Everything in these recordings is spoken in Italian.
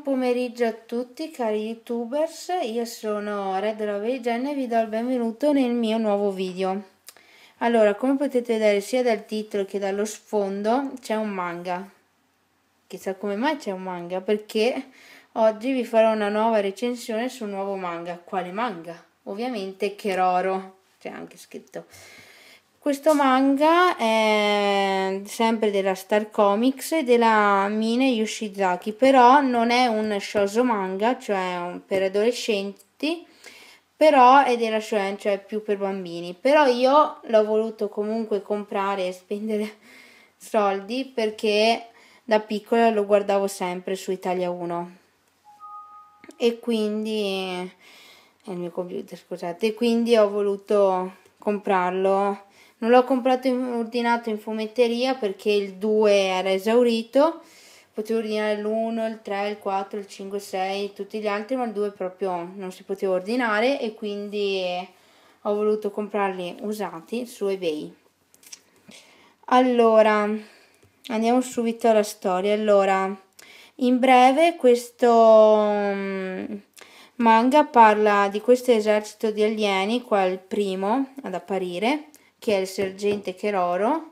pomeriggio a tutti cari youtubers, io sono Re della Vegen e vi do il benvenuto nel mio nuovo video. Allora, come potete vedere sia dal titolo che dallo sfondo c'è un manga. Chissà come mai c'è un manga, perché oggi vi farò una nuova recensione su un nuovo manga. Quale manga? Ovviamente Keroro, c'è anche scritto. Questo manga è sempre della Star Comics e della Mine Yoshizaki, però non è un shoujo manga, cioè un, per adolescenti, però è della shoujo, cioè più per bambini. Però io l'ho voluto comunque comprare e spendere soldi perché da piccola lo guardavo sempre su Italia 1. E quindi è il mio computer, scusate, quindi ho voluto comprarlo non l'ho comprato in, ordinato in fumetteria perché il 2 era esaurito. Potevo ordinare l'1, il 3, il 4, il 5, il 6, tutti gli altri, ma il 2 proprio non si poteva ordinare e quindi ho voluto comprarli usati su eBay. Allora, andiamo subito alla storia. Allora, in breve questo mm, manga parla di questo esercito di alieni, qua il primo ad apparire, che è il sergente Cheroro,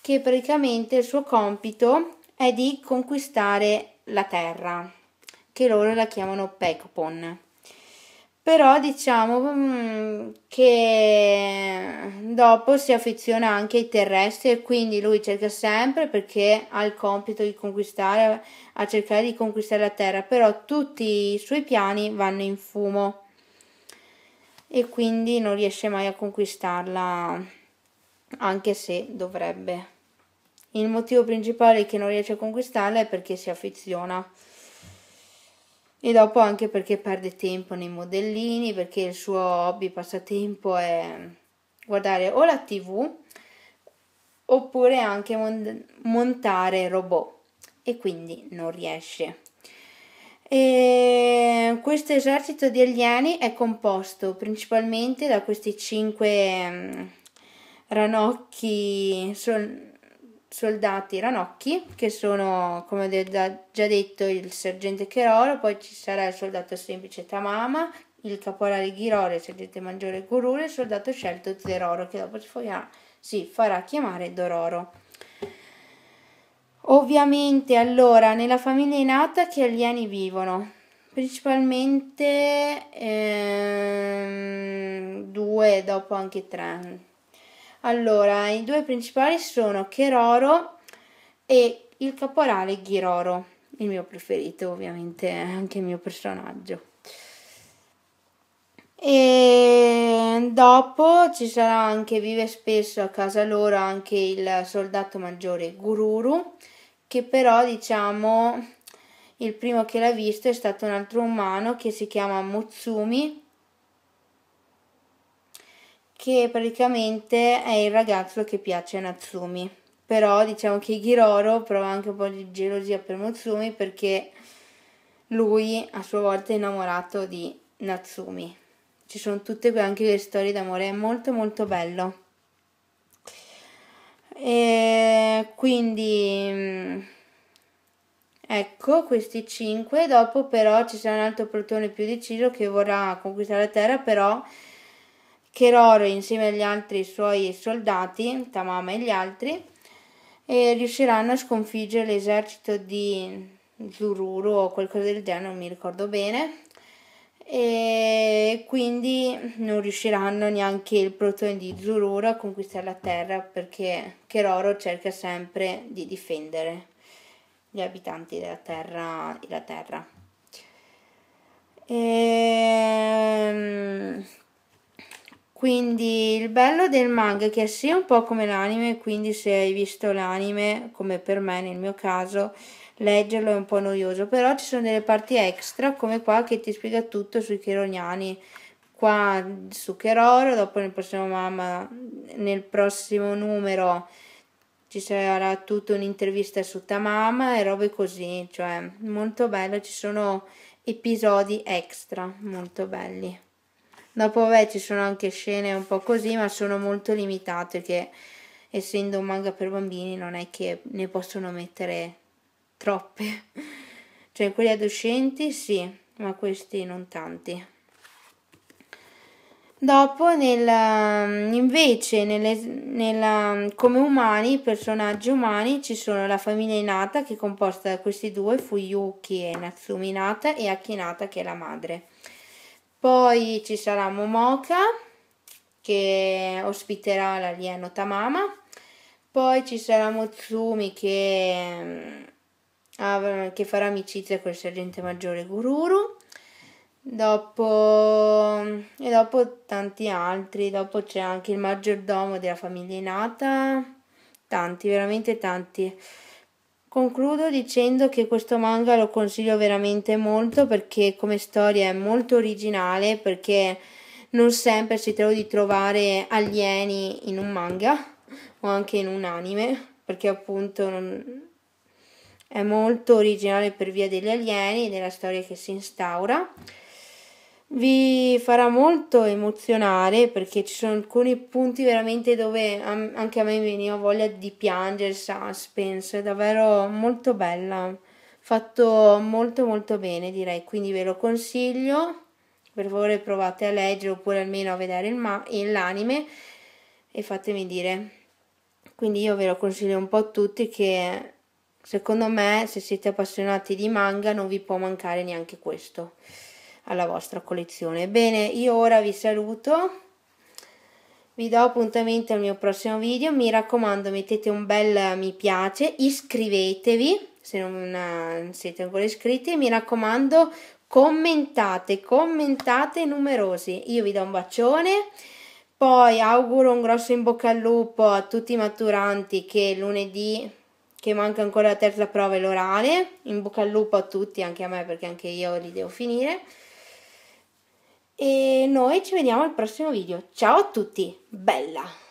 che praticamente il suo compito è di conquistare la terra, che loro la chiamano Pecopon. Però diciamo mm, che dopo si affeziona anche ai terrestri e quindi lui cerca sempre perché ha il compito di conquistare, a cercare di conquistare la terra, però tutti i suoi piani vanno in fumo e quindi non riesce mai a conquistarla anche se dovrebbe. Il motivo principale che non riesce a conquistarla è perché si affeziona e dopo anche perché perde tempo nei modellini, perché il suo hobby passatempo è guardare o la tv oppure anche montare robot e quindi non riesce. E questo esercito di alieni è composto principalmente da questi cinque um, ranocchi, sol, soldati ranocchi, che sono, come ho de- già detto, il sergente Cherolo, poi ci sarà il soldato semplice Tamama, il caporale Ghirore, il sergente maggiore e il soldato scelto Zeroro, che dopo si farà, si farà chiamare Dororo. Ovviamente allora nella famiglia innata che alieni vivono? principalmente ehm, due, dopo anche tre. Allora, i due principali sono Cheroro e il caporale Ghiroro, il mio preferito ovviamente, anche il mio personaggio. E dopo ci sarà anche, vive spesso a casa loro anche il soldato maggiore Gururu, che però diciamo il primo che l'ha visto è stato un altro umano che si chiama Motsumi, che praticamente è il ragazzo che piace a Natsumi. Però diciamo che Ghiroro prova anche un po' di gelosia per Motsumi perché lui a sua volta è innamorato di Natsumi. Ci sono tutte anche le storie d'amore, è molto molto bello. E quindi mm, Ecco questi 5, dopo però ci sarà un altro protone più deciso che vorrà conquistare la Terra, però Keroro, insieme agli altri suoi soldati, Tamama e gli altri, e riusciranno a sconfiggere l'esercito di Zururu o qualcosa del genere, non mi ricordo bene, e quindi non riusciranno neanche il protone di Zururu a conquistare la Terra perché Keroro cerca sempre di difendere gli abitanti della terra. Della terra. E... Ehm, quindi il bello del manga è che sia un po' come l'anime, quindi se hai visto l'anime, come per me nel mio caso, leggerlo è un po' noioso, però ci sono delle parti extra come qua che ti spiega tutto sui Cheroniani. Qua su Cheroro, dopo nel prossimo, mamma, nel prossimo numero ci sarà tutta un'intervista su Tamam e robe così, cioè molto bello, ci sono episodi extra molto belli. Dopo beh, ci sono anche scene un po' così, ma sono molto limitate che essendo un manga per bambini non è che ne possono mettere troppe. Cioè quelli adolescenti sì, ma questi non tanti. Dopo, nel, ehm, invece, nelle, nella, ehm, come umani, personaggi umani, ci sono la famiglia Inata che è composta da questi due, Fuyuki e Natsumi Inata, e Akinata che è la madre. Poi ci sarà Momoka che ospiterà l'alieno Tamama, poi ci sarà Motsumi che, ehm, che farà amicizia con il sergente maggiore Gururu Dopo, e dopo tanti altri, dopo c'è anche il maggiordomo della famiglia nata, tanti, veramente tanti. Concludo dicendo che questo manga lo consiglio veramente molto perché come storia è molto originale, perché non sempre si trova di trovare alieni in un manga o anche in un anime, perché appunto non, è molto originale per via degli alieni e della storia che si instaura vi farà molto emozionare perché ci sono alcuni punti veramente dove anche a me veniva voglia di piangere, suspense, è davvero molto bella, fatto molto molto bene direi, quindi ve lo consiglio, per favore provate a leggere oppure almeno a vedere ma- l'anime e fatemi dire. Quindi io ve lo consiglio un po' a tutti che secondo me se siete appassionati di manga non vi può mancare neanche questo alla vostra collezione. Bene, io ora vi saluto, vi do appuntamento al mio prossimo video, mi raccomando mettete un bel mi piace, iscrivetevi se non siete ancora iscritti, mi raccomando commentate, commentate numerosi, io vi do un bacione. Poi auguro un grosso in bocca al lupo a tutti i maturanti che lunedì, che manca ancora la terza prova e l'orale, in bocca al lupo a tutti, anche a me perché anche io li devo finire. E noi ci vediamo al prossimo video. Ciao a tutti, bella!